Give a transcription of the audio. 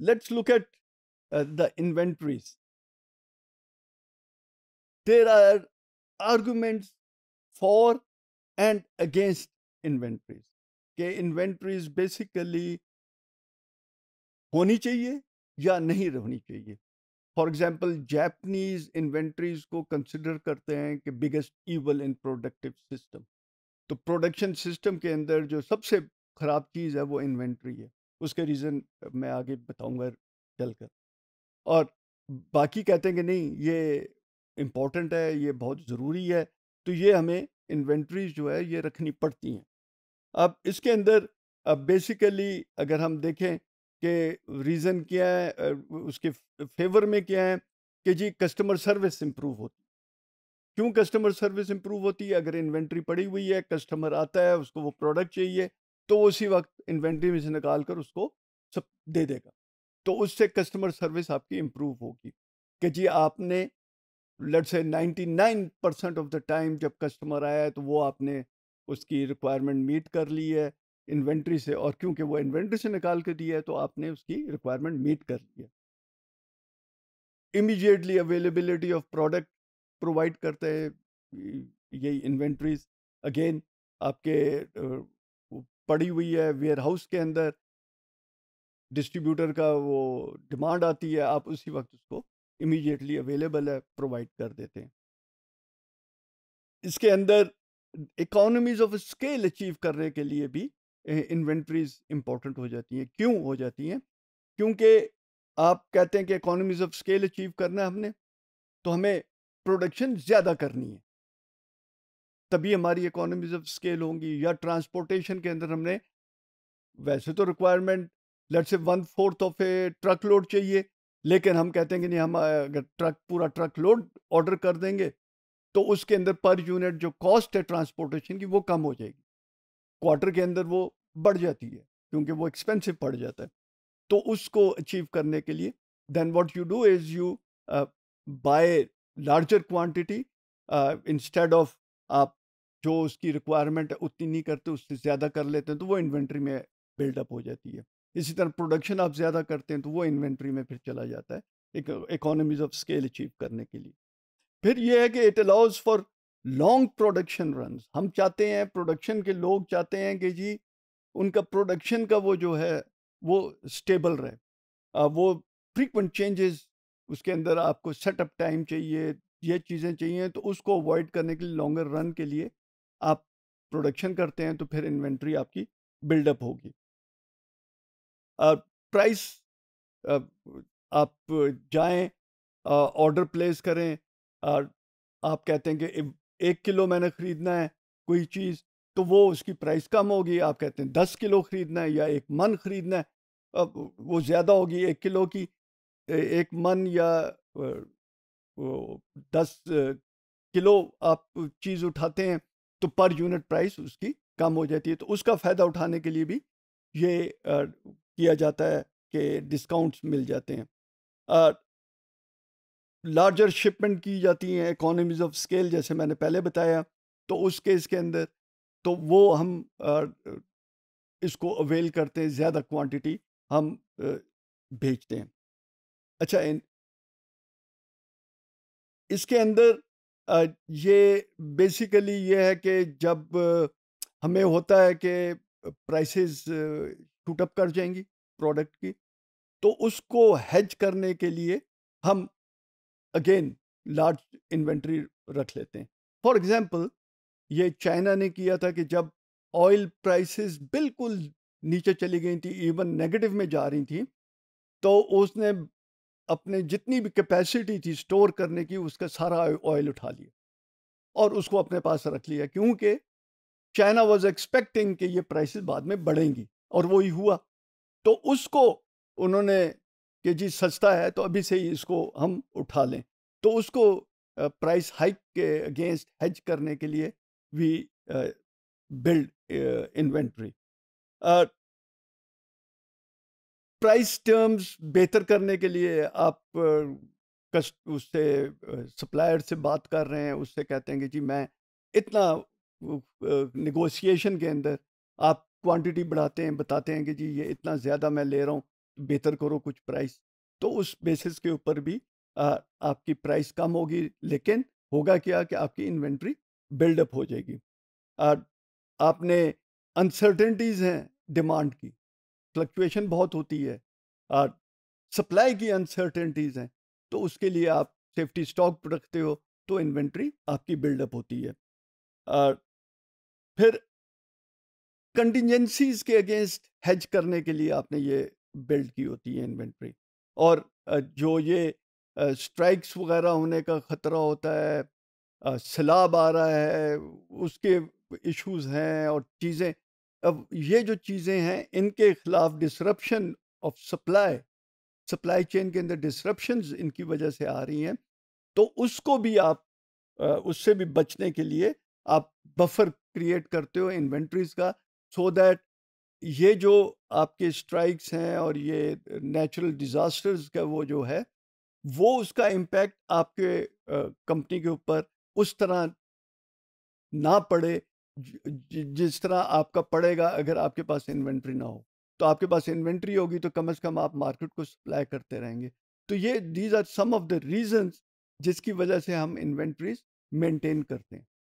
Let's look at uh, the inventories. There are arguments for and against inventories. Inventories basically होनी चाहिए या नहीं होनी चाहिए फॉर एग्जाम्पल जैपनीज इन्वेंट्रीज को कंसिडर करते हैं कि biggest evil in productive system तो प्रोडक्शन सिस्टम के अंदर जो सबसे ख़राब चीज़ है वो इन्वेंट्री है उसके रीज़न मैं आगे बताऊंगा चल कर और बाकी कहते हैं कि नहीं ये इम्पोर्टेंट है ये बहुत ज़रूरी है तो ये हमें इन्वेंट्रीज जो है ये रखनी पड़ती हैं अब इसके अंदर अब बेसिकली अगर हम देखें कि रीज़न क्या है उसके फेवर में क्या है कि जी कस्टमर सर्विस इम्प्रूव होती क्यों कस्टमर सर्विस इम्प्रूव होती है अगर इन्वेंट्री पड़ी हुई है कस्टमर आता है उसको वो प्रोडक्ट चाहिए तो उसी वक्त इन्वेंट्री में से निकाल कर उसको सब दे देगा तो उससे कस्टमर सर्विस आपकी इम्प्रूव होगी कि जी आपने लट से ninety nine percent of the time जब कस्टमर आया है तो वो आपने उसकी रिक्वायरमेंट मीट कर ली है इन्वेंट्री से और क्योंकि वो इन्वेंट्री से निकाल के दिया है तो आपने उसकी रिक्वायरमेंट मीट कर ली है immediately availability of product provide करते हैं यही इन्वेंट्रीज अगेन आपके पड़ी हुई है वेयर हाउस के अंदर डिस्ट्रीब्यूटर का वो डिमांड आती है आप उसी वक्त उसको इमीडिएटली अवेलेबल है प्रोवाइड कर देते हैं इसके अंदर इकोनॉमीज ऑफ स्केल अचीव करने के लिए भी इन्वेंट्रीज इंपॉर्टेंट हो जाती हैं क्यों हो जाती हैं क्योंकि आप कहते हैं कि इकोनॉमीज ऑफ स्केल अचीव करना है हमने तो हमें प्रोडक्शन ज़्यादा करनी है तभी हमारी इकोनॉमीज ऑफ स्केल होंगी या ट्रांसपोर्टेशन के अंदर हमने वैसे तो रिक्वायरमेंट लेट से one fourth of a truck load चाहिए लेकिन हम कहते हैं कि नहीं हम अगर ट्रक पूरा ट्रक लोड ऑर्डर कर देंगे तो उसके अंदर पर यूनिट जो कॉस्ट है ट्रांसपोर्टेशन की वो कम हो जाएगी क्वार्टर के अंदर वो बढ़ जाती है क्योंकि वो एक्सपेंसिव पड़ जाता है तो उसको अचीव करने के लिए then what you do is you buy larger quantity instead of आप जो उसकी रिक्वायरमेंट है उतनी नहीं करते उससे ज़्यादा कर लेते हैं तो वो इन्वेंट्री में बिल्डअप हो जाती है इसी तरह प्रोडक्शन आप ज़्यादा करते हैं तो वो इन्वेंट्री में फिर चला जाता है एक इकोनॉमीज ऑफ स्केल अचीव करने के लिए फिर ये है कि it allows for long production run हम चाहते हैं प्रोडक्शन के लोग चाहते हैं कि जी उनका प्रोडक्शन का वो जो है वो स्टेबल रहे आ, वो फ्रीक्वेंट चेंजेस उसके अंदर आपको सेटअप टाइम चाहिए ये चीज़ें चाहिए तो उसको अवॉइड करने के लिए लॉन्गर रन के लिए आप प्रोडक्शन करते हैं तो फिर इन्वेंट्री आपकी बिल्डअप होगी प्राइस आप जाएं ऑर्डर प्लेस करें और आप कहते हैं कि एक किलो मैंने ख़रीदना है कोई चीज़ तो वो उसकी प्राइस कम होगी आप कहते हैं दस किलो ख़रीदना है या एक मन ख़रीदना है अब वो ज़्यादा होगी एक किलो की एक मन या दस किलो आप चीज़ उठाते हैं तो पर यूनिट प्राइस उसकी कम हो जाती है तो उसका फ़ायदा उठाने के लिए भी ये किया जाता है कि डिस्काउंट्स मिल जाते हैं लार्जर शिपमेंट की जाती हैं इकोनॉमीज ऑफ स्केल जैसे मैंने पहले बताया तो उस केस के अंदर तो वो हम इसको अवेल करते हैं ज़्यादा क्वांटिटी हम भेजते हैं अच्छा इन, इसके अंदर ये बेसिकली ये है कि जब हमें होता है कि प्राइसेस शूट अप कर जाएंगी प्रोडक्ट की तो उसको हेज करने के लिए हम अगेन लार्ज इन्वेंट्री रख लेते हैं फॉर एग्जांपल ये चाइना ने किया था कि जब ऑयल प्राइसेस बिल्कुल नीचे चली गई थी इवन नेगेटिव में जा रही थी तो उसने अपने जितनी भी कैपेसिटी थी स्टोर करने की उसका सारा ऑयल उठा लिया और उसको अपने पास रख लिया क्योंकि चाइना वॉज एक्सपेक्टिंग कि ये प्राइसेस बाद में बढ़ेंगी और वो ही हुआ तो उसको उन्होंने कि जी सस्ता है तो अभी से ही इसको हम उठा लें तो उसको प्राइस हाइक के अगेंस्ट हेज करने के लिए भी बिल्ड इन्वेंट्री प्राइस टर्म्स बेहतर करने के लिए आप कस्ट उससे सप्लायर से बात कर रहे हैं उससे कहते हैं कि जी मैं इतना निगोशिएशन के अंदर आप क्वांटिटी बढ़ाते हैं बताते हैं कि जी ये इतना ज़्यादा मैं ले रहा हूँ बेहतर करो कुछ प्राइस तो उस बेसिस के ऊपर भी आ, आपकी प्राइस कम होगी लेकिन होगा क्या कि आपकी इन्वेंट्री बिल्डअप हो जाएगी आ, आपने अनसर्टेंटीज़ हैं डिमांड की फ्लक्चुएशन बहुत होती है और सप्लाई की अनसर्टेनिटीज़ हैं तो उसके लिए आप सेफ्टी स्टॉक रखते हो तो इन्वेंट्री आपकी बिल्डअप होती है और फिर कंटिजेंसीज के अगेंस्ट हेज करने के लिए आपने ये बिल्ड की होती है इन्वेंट्री और जो ये स्ट्राइक्स वगैरह होने का ख़तरा होता है सैलाब आ रहा है उसके इश्यूज हैं और चीज़ें अब ये जो चीज़ें हैं इनके खिलाफ disruption of supply supply chain के अंदर डिसरप्शन इनकी वजह से आ रही हैं तो उसको भी आप उससे भी बचने के लिए आप बफर क्रिएट करते हो इन्वेंट्रीज का सो so दैट ये जो आपके स्ट्राइक्स हैं और ये नेचुरल डिज़ास्टर्स का वो जो है वो उसका इम्पैक्ट आपके कंपनी के ऊपर उस तरह ना पड़े जिस तरह आपका पड़ेगा अगर आपके पास इन्वेंट्री ना हो तो आपके पास इन्वेंट्री होगी तो कम से कम आप मार्केट को सप्लाई करते रहेंगे तो ये these are some of the reasons जिसकी वजह से हम इन्वेंट्रीज मेंटेन करते हैं